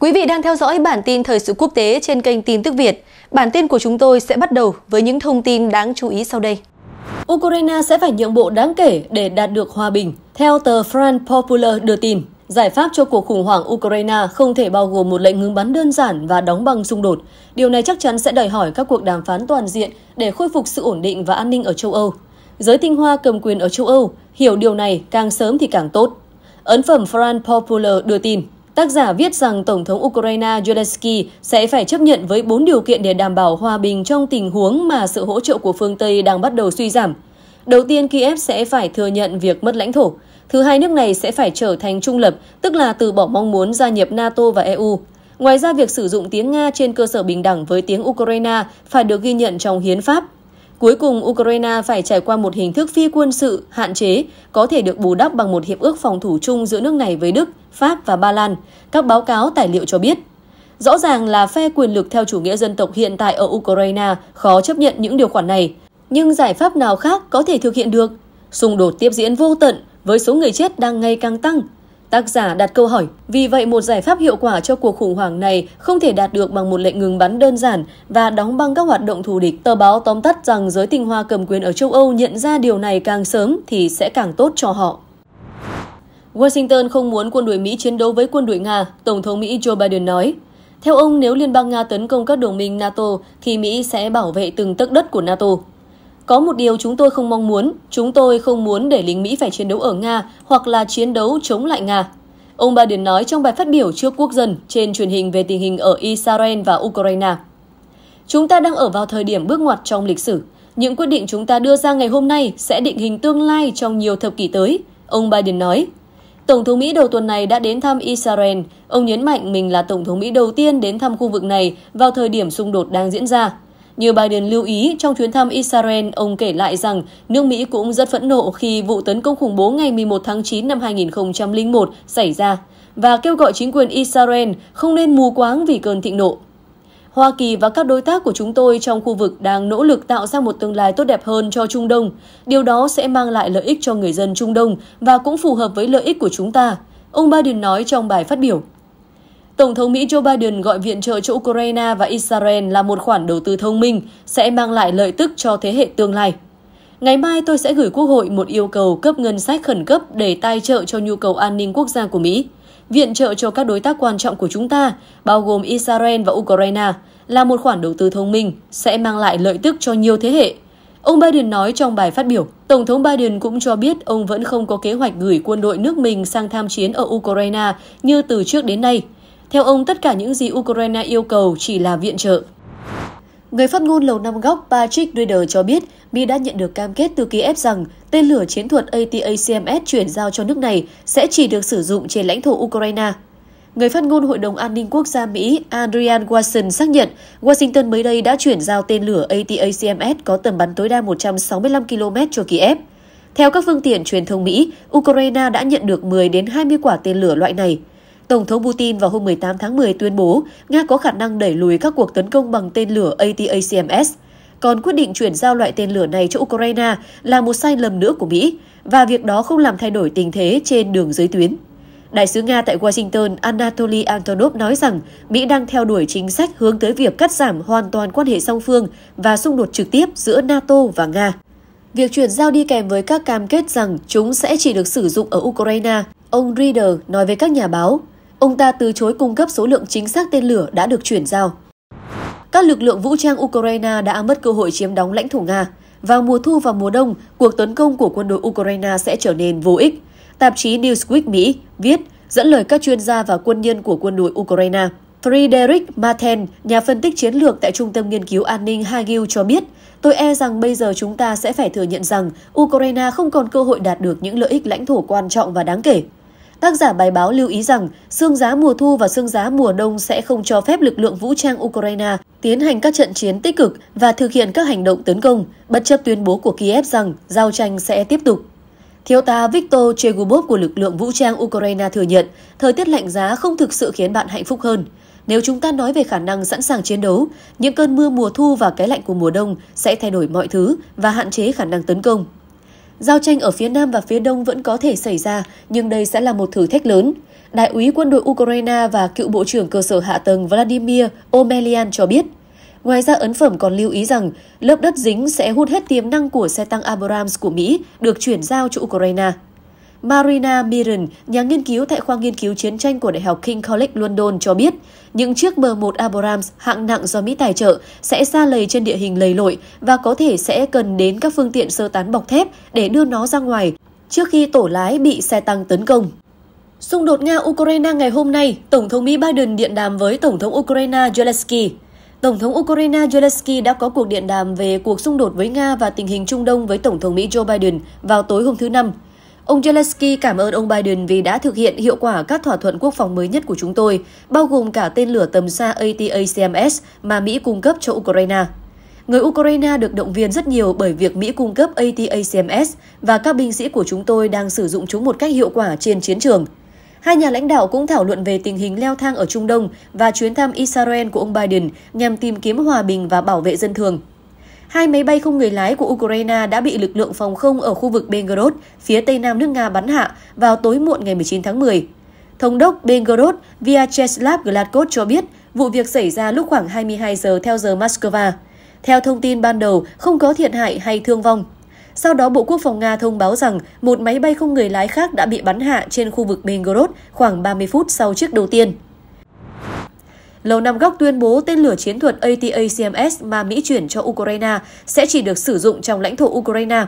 Quý vị đang theo dõi bản tin thời sự quốc tế trên kênh Tin tức Việt. Bản tin của chúng tôi sẽ bắt đầu với những thông tin đáng chú ý sau đây. Ukraine sẽ phải nhượng bộ đáng kể để đạt được hòa bình, theo tờ France Popular đưa tin. Giải pháp cho cuộc khủng hoảng Ukraine không thể bao gồm một lệnh ngừng bắn đơn giản và đóng băng xung đột. Điều này chắc chắn sẽ đòi hỏi các cuộc đàm phán toàn diện để khôi phục sự ổn định và an ninh ở châu Âu. Giới tinh hoa cầm quyền ở châu Âu hiểu điều này càng sớm thì càng tốt. Ấn phẩm France Popular đưa tin. Tác giả viết rằng Tổng thống Ukraine Zelensky sẽ phải chấp nhận với bốn điều kiện để đảm bảo hòa bình trong tình huống mà sự hỗ trợ của phương Tây đang bắt đầu suy giảm. Đầu tiên, Kiev sẽ phải thừa nhận việc mất lãnh thổ. Thứ hai, nước này sẽ phải trở thành trung lập, tức là từ bỏ mong muốn gia nhập NATO và EU. Ngoài ra, việc sử dụng tiếng Nga trên cơ sở bình đẳng với tiếng Ukraine phải được ghi nhận trong hiến pháp. Cuối cùng, Ukraine phải trải qua một hình thức phi quân sự hạn chế, có thể được bù đắp bằng một hiệp ước phòng thủ chung giữa nước này với Đức, Pháp và Ba Lan, các báo cáo tài liệu cho biết. Rõ ràng là phe quyền lực theo chủ nghĩa dân tộc hiện tại ở Ukraine khó chấp nhận những điều khoản này. Nhưng giải pháp nào khác có thể thực hiện được? Xung đột tiếp diễn vô tận với số người chết đang ngày càng tăng, Tác giả đặt câu hỏi, vì vậy một giải pháp hiệu quả cho cuộc khủng hoảng này không thể đạt được bằng một lệnh ngừng bắn đơn giản và đóng băng các hoạt động thù địch. Tờ báo tóm tắt rằng giới tinh hoa cầm quyền ở châu Âu nhận ra điều này càng sớm thì sẽ càng tốt cho họ. Washington không muốn quân đội Mỹ chiến đấu với quân đội Nga, Tổng thống Mỹ Joe Biden nói. Theo ông, nếu Liên bang Nga tấn công các đồng minh NATO, thì Mỹ sẽ bảo vệ từng tấc đất của NATO. Có một điều chúng tôi không mong muốn, chúng tôi không muốn để lính Mỹ phải chiến đấu ở Nga hoặc là chiến đấu chống lại Nga. Ông Biden nói trong bài phát biểu trước quốc dân trên truyền hình về tình hình ở Israel và Ukraine. Chúng ta đang ở vào thời điểm bước ngoặt trong lịch sử. Những quyết định chúng ta đưa ra ngày hôm nay sẽ định hình tương lai trong nhiều thập kỷ tới, ông Biden nói. Tổng thống Mỹ đầu tuần này đã đến thăm Israel. Ông nhấn mạnh mình là tổng thống Mỹ đầu tiên đến thăm khu vực này vào thời điểm xung đột đang diễn ra. Như Biden lưu ý, trong chuyến thăm Israel, ông kể lại rằng nước Mỹ cũng rất phẫn nộ khi vụ tấn công khủng bố ngày 11 tháng 9 năm 2001 xảy ra và kêu gọi chính quyền Israel không nên mù quáng vì cơn thịnh nộ. Hoa Kỳ và các đối tác của chúng tôi trong khu vực đang nỗ lực tạo ra một tương lai tốt đẹp hơn cho Trung Đông. Điều đó sẽ mang lại lợi ích cho người dân Trung Đông và cũng phù hợp với lợi ích của chúng ta, ông Biden nói trong bài phát biểu. Tổng thống Mỹ Joe Biden gọi viện trợ cho Ukraine và Israel là một khoản đầu tư thông minh, sẽ mang lại lợi tức cho thế hệ tương lai. Ngày mai tôi sẽ gửi Quốc hội một yêu cầu cấp ngân sách khẩn cấp để tài trợ cho nhu cầu an ninh quốc gia của Mỹ. Viện trợ cho các đối tác quan trọng của chúng ta, bao gồm Israel và Ukraine, là một khoản đầu tư thông minh, sẽ mang lại lợi tức cho nhiều thế hệ. Ông Biden nói trong bài phát biểu, Tổng thống Biden cũng cho biết ông vẫn không có kế hoạch gửi quân đội nước mình sang tham chiến ở Ukraine như từ trước đến nay – theo ông, tất cả những gì Ukraine yêu cầu chỉ là viện trợ. Người phát ngôn Lầu Năm Góc Patrick Rieder cho biết Mỹ đã nhận được cam kết từ Kiev rằng tên lửa chiến thuật ATACMS chuyển giao cho nước này sẽ chỉ được sử dụng trên lãnh thổ Ukraine. Người phát ngôn Hội đồng An ninh Quốc gia Mỹ Adrian Watson xác nhận Washington mới đây đã chuyển giao tên lửa ATACMS có tầm bắn tối đa 165 km cho Kiev. Theo các phương tiện truyền thông Mỹ, Ukraine đã nhận được 10 đến 20 quả tên lửa loại này. Tổng thống Putin vào hôm 18 tháng 10 tuyên bố Nga có khả năng đẩy lùi các cuộc tấn công bằng tên lửa ATACMS. Còn quyết định chuyển giao loại tên lửa này cho Ukraine là một sai lầm nữa của Mỹ, và việc đó không làm thay đổi tình thế trên đường giới tuyến. Đại sứ Nga tại Washington Anatoly Antonov nói rằng Mỹ đang theo đuổi chính sách hướng tới việc cắt giảm hoàn toàn quan hệ song phương và xung đột trực tiếp giữa NATO và Nga. Việc chuyển giao đi kèm với các cam kết rằng chúng sẽ chỉ được sử dụng ở Ukraine, ông Reader nói với các nhà báo Ông ta từ chối cung cấp số lượng chính xác tên lửa đã được chuyển giao. Các lực lượng vũ trang Ukraine đã mất cơ hội chiếm đóng lãnh thổ Nga. Vào mùa thu và mùa đông, cuộc tấn công của quân đội Ukraine sẽ trở nên vô ích. Tạp chí Newsweek Mỹ viết dẫn lời các chuyên gia và quân nhân của quân đội Ukraine. Friedrich Martin, nhà phân tích chiến lược tại Trung tâm Nghiên cứu An ninh Hagil cho biết, tôi e rằng bây giờ chúng ta sẽ phải thừa nhận rằng Ukraine không còn cơ hội đạt được những lợi ích lãnh thổ quan trọng và đáng kể. Tác giả bài báo lưu ý rằng xương giá mùa thu và xương giá mùa đông sẽ không cho phép lực lượng vũ trang Ukraine tiến hành các trận chiến tích cực và thực hiện các hành động tấn công, bất chấp tuyên bố của Kiev rằng giao tranh sẽ tiếp tục. Thiếu tá Viktor Chegubov của lực lượng vũ trang Ukraine thừa nhận thời tiết lạnh giá không thực sự khiến bạn hạnh phúc hơn. Nếu chúng ta nói về khả năng sẵn sàng chiến đấu, những cơn mưa mùa thu và cái lạnh của mùa đông sẽ thay đổi mọi thứ và hạn chế khả năng tấn công. Giao tranh ở phía Nam và phía Đông vẫn có thể xảy ra, nhưng đây sẽ là một thử thách lớn. Đại úy quân đội Ukraine và cựu Bộ trưởng cơ sở hạ tầng Vladimir Omelian cho biết. Ngoài ra, ấn phẩm còn lưu ý rằng lớp đất dính sẽ hút hết tiềm năng của xe tăng Abrams của Mỹ được chuyển giao cho Ukraine. Marina Mirren, nhà nghiên cứu tại khoa nghiên cứu chiến tranh của Đại học King College London cho biết, những chiếc M1 Abrams hạng nặng do Mỹ tài trợ sẽ xa lầy trên địa hình lầy lội và có thể sẽ cần đến các phương tiện sơ tán bọc thép để đưa nó ra ngoài trước khi tổ lái bị xe tăng tấn công. Xung đột Nga-Ukraine ngày hôm nay, Tổng thống Mỹ Biden điện đàm với Tổng thống Ukraine Zelensky. Tổng thống Ukraine Zelensky đã có cuộc điện đàm về cuộc xung đột với Nga và tình hình Trung Đông với Tổng thống Mỹ Joe Biden vào tối hôm thứ Năm. Ông Zelensky cảm ơn ông Biden vì đã thực hiện hiệu quả các thỏa thuận quốc phòng mới nhất của chúng tôi, bao gồm cả tên lửa tầm xa ATACMS mà Mỹ cung cấp cho Ukraine. Người Ukraine được động viên rất nhiều bởi việc Mỹ cung cấp ATACMS và các binh sĩ của chúng tôi đang sử dụng chúng một cách hiệu quả trên chiến trường. Hai nhà lãnh đạo cũng thảo luận về tình hình leo thang ở Trung Đông và chuyến thăm Israel của ông Biden nhằm tìm kiếm hòa bình và bảo vệ dân thường. Hai máy bay không người lái của Ukraine đã bị lực lượng phòng không ở khu vực Belgorod, phía tây nam nước Nga bắn hạ vào tối muộn ngày 19 tháng 10. Thống đốc Belgorod Vyacheslav Gladkov cho biết vụ việc xảy ra lúc khoảng 22 giờ theo giờ Moscow. Theo thông tin ban đầu, không có thiệt hại hay thương vong. Sau đó, Bộ Quốc phòng Nga thông báo rằng một máy bay không người lái khác đã bị bắn hạ trên khu vực Belgorod khoảng 30 phút sau chiếc đầu tiên. Lầu Năm Góc tuyên bố tên lửa chiến thuật ATACMS mà Mỹ chuyển cho Ukraine sẽ chỉ được sử dụng trong lãnh thổ Ukraine.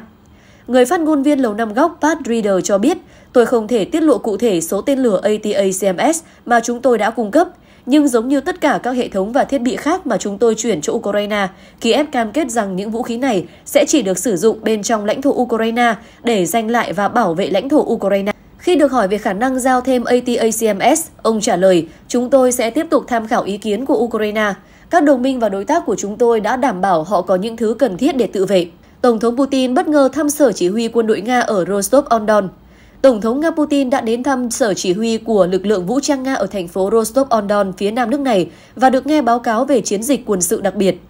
Người phát ngôn viên Lầu Năm Góc Pat Reader cho biết, tôi không thể tiết lộ cụ thể số tên lửa ATACMS mà chúng tôi đã cung cấp, nhưng giống như tất cả các hệ thống và thiết bị khác mà chúng tôi chuyển cho Ukraine, Kiev cam kết rằng những vũ khí này sẽ chỉ được sử dụng bên trong lãnh thổ Ukraine để giành lại và bảo vệ lãnh thổ Ukraine. Khi được hỏi về khả năng giao thêm ATACMS, ông trả lời, chúng tôi sẽ tiếp tục tham khảo ý kiến của Ukraine. Các đồng minh và đối tác của chúng tôi đã đảm bảo họ có những thứ cần thiết để tự vệ. Tổng thống Putin bất ngờ thăm sở chỉ huy quân đội Nga ở Rostov-on-Don. Tổng thống Nga Putin đã đến thăm sở chỉ huy của lực lượng vũ trang Nga ở thành phố Rostov-on-Don phía nam nước này và được nghe báo cáo về chiến dịch quân sự đặc biệt.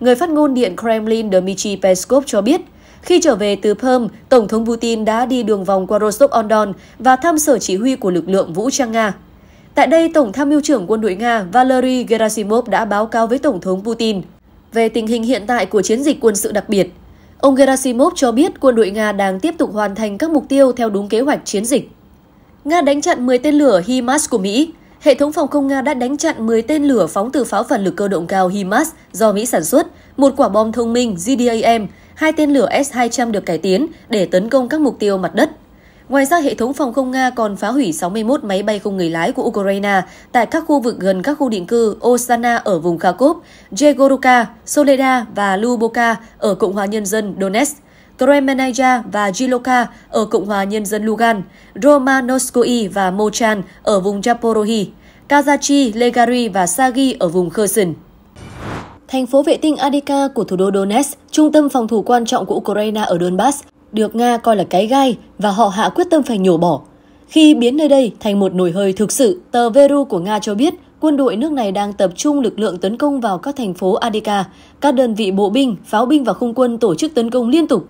Người phát ngôn Điện Kremlin Dmitry Peskov cho biết, khi trở về từ Perm, Tổng thống Putin đã đi đường vòng qua Rostov-on-Don và thăm sở chỉ huy của lực lượng vũ trang Nga. Tại đây, Tổng tham mưu trưởng quân đội Nga Valery Gerasimov đã báo cáo với Tổng thống Putin về tình hình hiện tại của chiến dịch quân sự đặc biệt. Ông Gerasimov cho biết quân đội Nga đang tiếp tục hoàn thành các mục tiêu theo đúng kế hoạch chiến dịch. Nga đánh chặn 10 tên lửa HIMARS của Mỹ. Hệ thống phòng không Nga đã đánh chặn 10 tên lửa phóng từ pháo phản lực cơ động cao HIMARS do Mỹ sản xuất, một quả bom thông minh GDAM hai tên lửa S-200 được cải tiến để tấn công các mục tiêu mặt đất. Ngoài ra, hệ thống phòng không Nga còn phá hủy 61 máy bay không người lái của Ukraine tại các khu vực gần các khu định cư Osana ở vùng Kharkov, Jegorivka, Soleda và Luboka ở Cộng hòa Nhân dân Donetsk, Kremenaya và Jiloka ở Cộng hòa Nhân dân Lugan, Romanoskoi và Mochan ở vùng Zaporohi, Kazachi, Legari và Sagi ở vùng Kherson. Thành phố vệ tinh Adika của thủ đô Donetsk, trung tâm phòng thủ quan trọng của Ukraine ở Donbass, được Nga coi là cái gai và họ hạ quyết tâm phải nhổ bỏ. Khi biến nơi đây thành một nồi hơi thực sự, tờ Veru của Nga cho biết quân đội nước này đang tập trung lực lượng tấn công vào các thành phố Adika. Các đơn vị bộ binh, pháo binh và không quân tổ chức tấn công liên tục.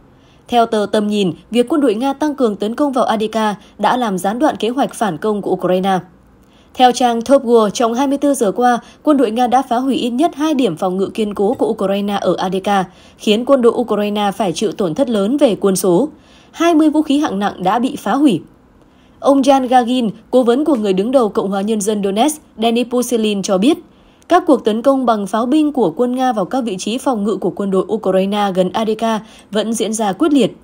Theo tờ Tầm Nhìn, việc quân đội Nga tăng cường tấn công vào Adika đã làm gián đoạn kế hoạch phản công của Ukraine. Theo trang Topgur, trong 24 giờ qua, quân đội Nga đã phá hủy ít nhất hai điểm phòng ngự kiên cố của Ukraine ở Adeka, khiến quân đội Ukraine phải chịu tổn thất lớn về quân số. 20 vũ khí hạng nặng đã bị phá hủy. Ông Jan Gagin, cố vấn của người đứng đầu Cộng hòa Nhân dân Donetsk, Denis Pusilin cho biết, các cuộc tấn công bằng pháo binh của quân Nga vào các vị trí phòng ngự của quân đội Ukraine gần Adeka vẫn diễn ra quyết liệt.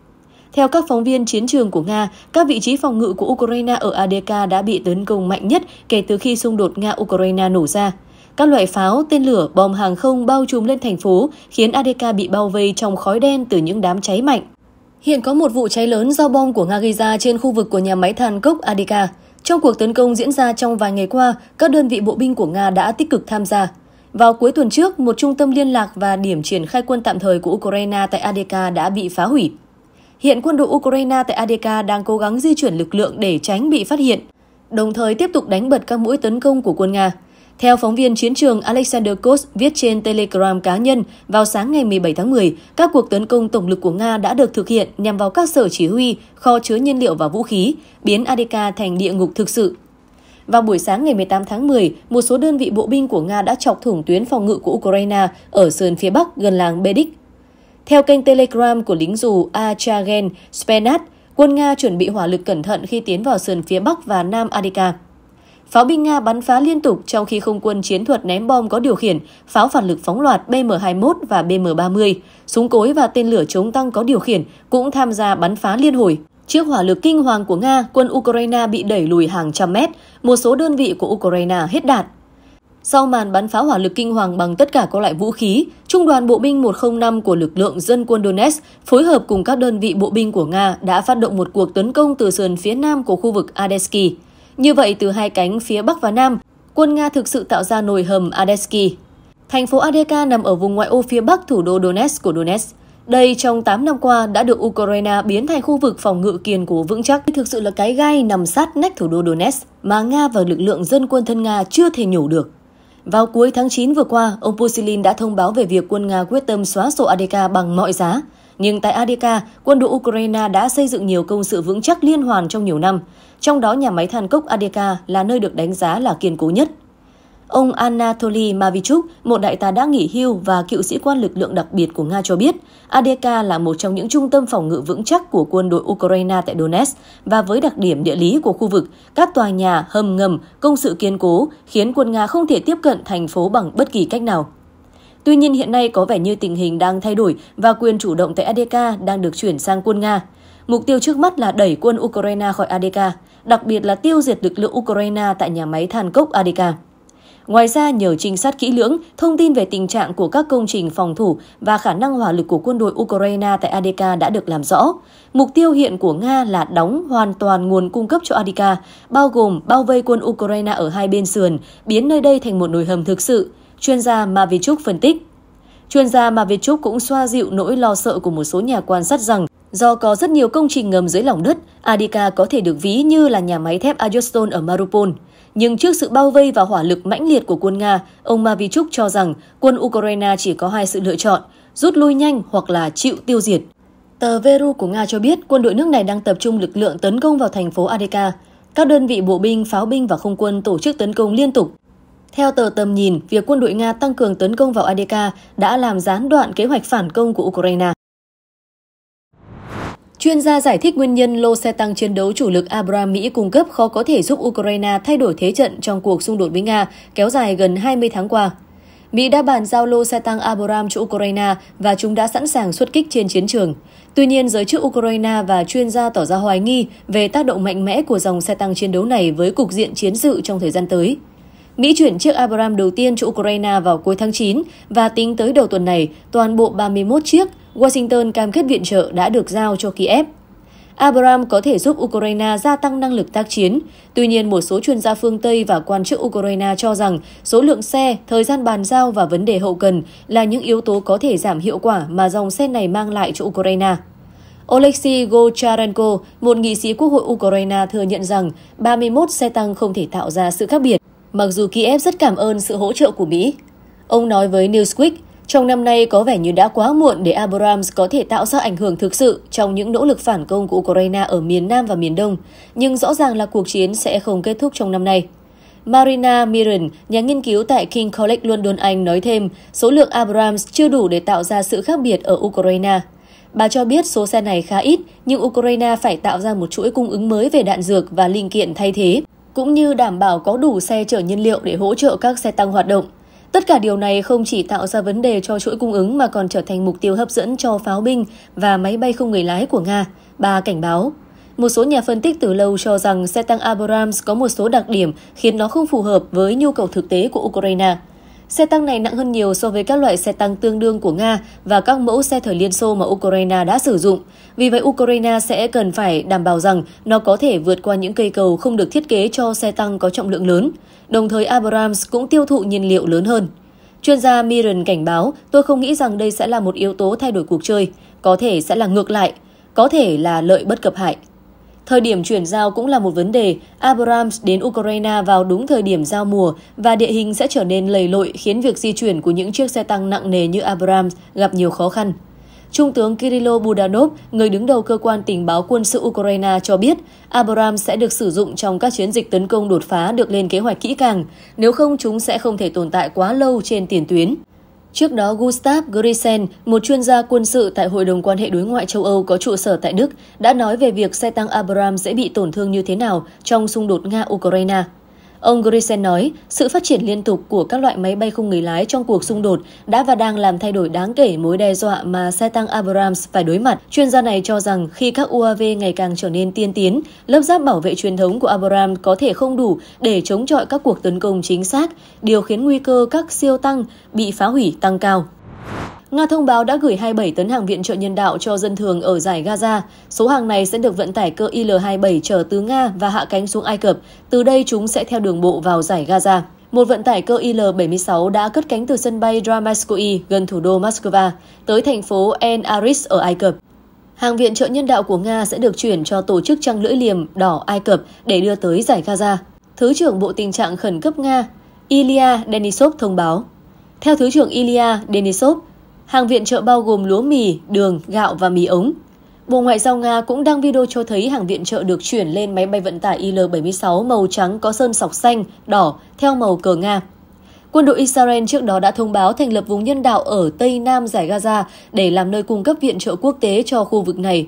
Theo các phóng viên chiến trường của Nga, các vị trí phòng ngự của Ukraine ở adk đã bị tấn công mạnh nhất kể từ khi xung đột Nga-Ukraine nổ ra. Các loại pháo, tên lửa, bom hàng không bao trùm lên thành phố, khiến adk bị bao vây trong khói đen từ những đám cháy mạnh. Hiện có một vụ cháy lớn do bom của Nga gây ra trên khu vực của nhà máy than cốc adk. Trong cuộc tấn công diễn ra trong vài ngày qua, các đơn vị bộ binh của Nga đã tích cực tham gia. Vào cuối tuần trước, một trung tâm liên lạc và điểm triển khai quân tạm thời của Ukraine tại adk đã bị phá hủy. Hiện quân đội Ukraine tại Adeka đang cố gắng di chuyển lực lượng để tránh bị phát hiện, đồng thời tiếp tục đánh bật các mũi tấn công của quân Nga. Theo phóng viên chiến trường Alexander Kos viết trên Telegram cá nhân, vào sáng ngày 17 tháng 10, các cuộc tấn công tổng lực của Nga đã được thực hiện nhằm vào các sở chỉ huy, kho chứa nhiên liệu và vũ khí, biến Adeka thành địa ngục thực sự. Vào buổi sáng ngày 18 tháng 10, một số đơn vị bộ binh của Nga đã chọc thủng tuyến phòng ngự của Ukraine ở sườn phía bắc gần làng Bedik. Theo kênh Telegram của lính dù Achagen Spenat, quân Nga chuẩn bị hỏa lực cẩn thận khi tiến vào sườn phía Bắc và Nam Adika. Pháo binh Nga bắn phá liên tục trong khi không quân chiến thuật ném bom có điều khiển, pháo phản lực phóng loạt BM-21 và BM-30, súng cối và tên lửa chống tăng có điều khiển cũng tham gia bắn phá liên hồi. Trước hỏa lực kinh hoàng của Nga, quân Ukraine bị đẩy lùi hàng trăm mét, một số đơn vị của Ukraine hết đạn. Sau màn bắn pháo hỏa lực kinh hoàng bằng tất cả các loại vũ khí, Trung đoàn Bộ binh 105 của lực lượng dân quân Donetsk phối hợp cùng các đơn vị bộ binh của Nga đã phát động một cuộc tấn công từ sườn phía nam của khu vực Adesky. Như vậy, từ hai cánh phía Bắc và Nam, quân Nga thực sự tạo ra nồi hầm Adesky. Thành phố Adeka nằm ở vùng ngoại ô phía Bắc thủ đô Donetsk của Donetsk. Đây trong 8 năm qua đã được Ukraine biến thành khu vực phòng ngự kiên cố vững chắc, thực sự là cái gai nằm sát nách thủ đô Donetsk mà Nga và lực lượng dân quân thân Nga chưa thể nhổ được. Vào cuối tháng 9 vừa qua, ông Pusilin đã thông báo về việc quân Nga quyết tâm xóa sổ ADK bằng mọi giá. Nhưng tại ADK, quân đội Ukraine đã xây dựng nhiều công sự vững chắc liên hoàn trong nhiều năm, trong đó nhà máy than cốc ADK là nơi được đánh giá là kiên cố nhất. Ông Anatoly Mavichuk, một đại tá đã nghỉ hưu và cựu sĩ quan lực lượng đặc biệt của Nga cho biết, ADK là một trong những trung tâm phòng ngự vững chắc của quân đội Ukraine tại Donetsk và với đặc điểm địa lý của khu vực, các tòa nhà, hầm ngầm, công sự kiên cố khiến quân Nga không thể tiếp cận thành phố bằng bất kỳ cách nào. Tuy nhiên hiện nay có vẻ như tình hình đang thay đổi và quyền chủ động tại ADK đang được chuyển sang quân Nga. Mục tiêu trước mắt là đẩy quân Ukraine khỏi ADK, đặc biệt là tiêu diệt lực lượng Ukraine tại nhà máy than cốc ADK. Ngoài ra, nhờ trinh sát kỹ lưỡng, thông tin về tình trạng của các công trình phòng thủ và khả năng hỏa lực của quân đội Ukraine tại ADK đã được làm rõ. Mục tiêu hiện của Nga là đóng hoàn toàn nguồn cung cấp cho ADK, bao gồm bao vây quân Ukraine ở hai bên sườn, biến nơi đây thành một nồi hầm thực sự, chuyên gia Mavichuk phân tích. Chuyên gia Mavichuk cũng xoa dịu nỗi lo sợ của một số nhà quan sát rằng Do có rất nhiều công trình ngầm dưới lòng đất, Adika có thể được ví như là nhà máy thép Ayoston ở Mariupol. Nhưng trước sự bao vây và hỏa lực mãnh liệt của quân Nga, ông Mavichuk cho rằng quân Ukraine chỉ có hai sự lựa chọn, rút lui nhanh hoặc là chịu tiêu diệt. Tờ Veru của Nga cho biết quân đội nước này đang tập trung lực lượng tấn công vào thành phố Adeka. Các đơn vị bộ binh, pháo binh và không quân tổ chức tấn công liên tục. Theo tờ Tầm Nhìn, việc quân đội Nga tăng cường tấn công vào Adeka đã làm gián đoạn kế hoạch phản công của Ukraine. Chuyên gia giải thích nguyên nhân lô xe tăng chiến đấu chủ lực Abram Mỹ cung cấp khó có thể giúp Ukraine thay đổi thế trận trong cuộc xung đột với Nga kéo dài gần 20 tháng qua. Mỹ đã bàn giao lô xe tăng Abram cho Ukraine và chúng đã sẵn sàng xuất kích trên chiến trường. Tuy nhiên, giới chức Ukraine và chuyên gia tỏ ra hoài nghi về tác động mạnh mẽ của dòng xe tăng chiến đấu này với cục diện chiến sự trong thời gian tới. Mỹ chuyển chiếc Abram đầu tiên cho Ukraine vào cuối tháng 9 và tính tới đầu tuần này, toàn bộ 31 chiếc Washington cam kết viện trợ đã được giao cho Kiev. Abram có thể giúp Ukraine gia tăng năng lực tác chiến. Tuy nhiên, một số chuyên gia phương Tây và quan chức Ukraine cho rằng số lượng xe, thời gian bàn giao và vấn đề hậu cần là những yếu tố có thể giảm hiệu quả mà dòng xe này mang lại cho Ukraine. Oleksiy Gocharenko, một nghị sĩ quốc hội Ukraine thừa nhận rằng 31 xe tăng không thể tạo ra sự khác biệt, mặc dù Kiev rất cảm ơn sự hỗ trợ của Mỹ. Ông nói với Newsweek, trong năm nay có vẻ như đã quá muộn để Abrams có thể tạo ra ảnh hưởng thực sự trong những nỗ lực phản công của Ukraine ở miền Nam và miền Đông, nhưng rõ ràng là cuộc chiến sẽ không kết thúc trong năm nay. Marina Mirren, nhà nghiên cứu tại King College London, Anh nói thêm số lượng Abrams chưa đủ để tạo ra sự khác biệt ở Ukraine. Bà cho biết số xe này khá ít, nhưng Ukraine phải tạo ra một chuỗi cung ứng mới về đạn dược và linh kiện thay thế, cũng như đảm bảo có đủ xe chở nhiên liệu để hỗ trợ các xe tăng hoạt động. Tất cả điều này không chỉ tạo ra vấn đề cho chuỗi cung ứng mà còn trở thành mục tiêu hấp dẫn cho pháo binh và máy bay không người lái của Nga, bà cảnh báo. Một số nhà phân tích từ lâu cho rằng xe tăng Abrams có một số đặc điểm khiến nó không phù hợp với nhu cầu thực tế của Ukraine. Xe tăng này nặng hơn nhiều so với các loại xe tăng tương đương của Nga và các mẫu xe thời Liên Xô mà Ukraine đã sử dụng. Vì vậy, Ukraine sẽ cần phải đảm bảo rằng nó có thể vượt qua những cây cầu không được thiết kế cho xe tăng có trọng lượng lớn. Đồng thời, Abrams cũng tiêu thụ nhiên liệu lớn hơn. Chuyên gia Miran cảnh báo, tôi không nghĩ rằng đây sẽ là một yếu tố thay đổi cuộc chơi, có thể sẽ là ngược lại, có thể là lợi bất cập hại. Thời điểm chuyển giao cũng là một vấn đề. Abrams đến Ukraine vào đúng thời điểm giao mùa và địa hình sẽ trở nên lầy lội khiến việc di chuyển của những chiếc xe tăng nặng nề như Abrams gặp nhiều khó khăn. Trung tướng Kirilo Budanov, người đứng đầu cơ quan tình báo quân sự Ukraine cho biết, Abrams sẽ được sử dụng trong các chiến dịch tấn công đột phá được lên kế hoạch kỹ càng, nếu không chúng sẽ không thể tồn tại quá lâu trên tiền tuyến. Trước đó, Gustav Grisen, một chuyên gia quân sự tại Hội đồng quan hệ đối ngoại châu Âu có trụ sở tại Đức, đã nói về việc xe tăng Abrams sẽ bị tổn thương như thế nào trong xung đột Nga-Ukraine. Ông Grisen nói, sự phát triển liên tục của các loại máy bay không người lái trong cuộc xung đột đã và đang làm thay đổi đáng kể mối đe dọa mà xe tăng Abrams phải đối mặt. Chuyên gia này cho rằng khi các UAV ngày càng trở nên tiên tiến, lớp giáp bảo vệ truyền thống của Abrams có thể không đủ để chống chọi các cuộc tấn công chính xác, điều khiến nguy cơ các siêu tăng bị phá hủy tăng cao. Nga thông báo đã gửi 27 tấn hàng viện trợ nhân đạo cho dân thường ở giải Gaza. Số hàng này sẽ được vận tải cơ IL-27 chở từ Nga và hạ cánh xuống Ai Cập. Từ đây chúng sẽ theo đường bộ vào giải Gaza. Một vận tải cơ IL-76 đã cất cánh từ sân bay Dramaskoye gần thủ đô Moscow tới thành phố En Aris ở Ai Cập. Hàng viện trợ nhân đạo của Nga sẽ được chuyển cho tổ chức trăng lưỡi liềm đỏ Ai Cập để đưa tới giải Gaza. Thứ trưởng Bộ Tình trạng Khẩn cấp Nga Ilya Denisov thông báo. Theo Thứ trưởng Ilya Denisov, Hàng viện trợ bao gồm lúa mì, đường, gạo và mì ống. Bộ Ngoại giao Nga cũng đăng video cho thấy hàng viện trợ được chuyển lên máy bay vận tải Il-76 màu trắng có sơn sọc xanh, đỏ theo màu cờ Nga. Quân đội Israel trước đó đã thông báo thành lập vùng nhân đạo ở Tây Nam giải Gaza để làm nơi cung cấp viện trợ quốc tế cho khu vực này.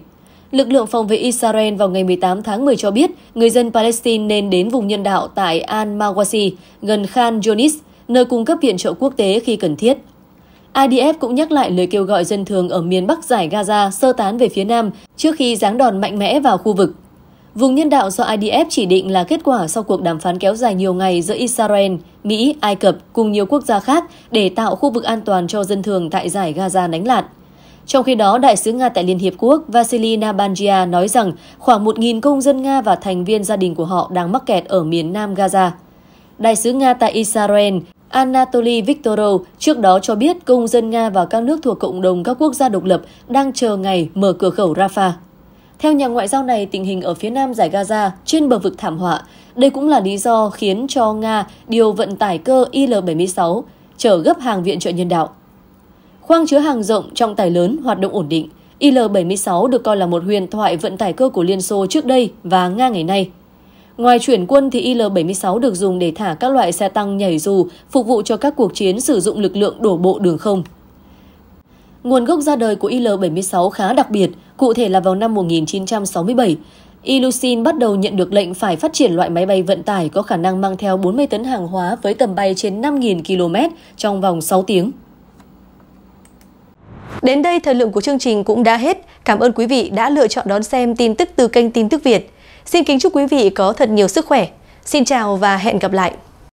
Lực lượng phòng vệ Israel vào ngày 18 tháng 10 cho biết người dân Palestine nên đến vùng nhân đạo tại Al-Mawasi, gần Khan Yunis, nơi cung cấp viện trợ quốc tế khi cần thiết. IDF cũng nhắc lại lời kêu gọi dân thường ở miền Bắc giải Gaza sơ tán về phía Nam trước khi giáng đòn mạnh mẽ vào khu vực. Vùng nhân đạo do IDF chỉ định là kết quả sau cuộc đàm phán kéo dài nhiều ngày giữa Israel, Mỹ, Ai Cập cùng nhiều quốc gia khác để tạo khu vực an toàn cho dân thường tại giải Gaza nánh lạn. Trong khi đó, Đại sứ Nga tại Liên Hiệp Quốc Vasily Nabanjia nói rằng khoảng 1.000 công dân Nga và thành viên gia đình của họ đang mắc kẹt ở miền nam Gaza. Đại sứ Nga tại Israel Anatoly Viktorov trước đó cho biết công dân Nga và các nước thuộc cộng đồng các quốc gia độc lập đang chờ ngày mở cửa khẩu Rafah. Theo nhà ngoại giao này, tình hình ở phía nam giải Gaza trên bờ vực thảm họa. Đây cũng là lý do khiến cho Nga điều vận tải cơ Il-76 chở gấp hàng viện trợ nhân đạo. Khoang chứa hàng rộng, trọng tải lớn, hoạt động ổn định. Il-76 được coi là một huyền thoại vận tải cơ của Liên Xô trước đây và Nga ngày nay. Ngoài chuyển quân thì IL-76 được dùng để thả các loại xe tăng nhảy dù, phục vụ cho các cuộc chiến sử dụng lực lượng đổ bộ đường không. Nguồn gốc ra đời của IL-76 khá đặc biệt, cụ thể là vào năm 1967, Ilyushin bắt đầu nhận được lệnh phải phát triển loại máy bay vận tải có khả năng mang theo 40 tấn hàng hóa với tầm bay trên 5.000 km trong vòng 6 tiếng. Đến đây thời lượng của chương trình cũng đã hết. Cảm ơn quý vị đã lựa chọn đón xem tin tức từ kênh Tin tức Việt. Xin kính chúc quý vị có thật nhiều sức khỏe. Xin chào và hẹn gặp lại!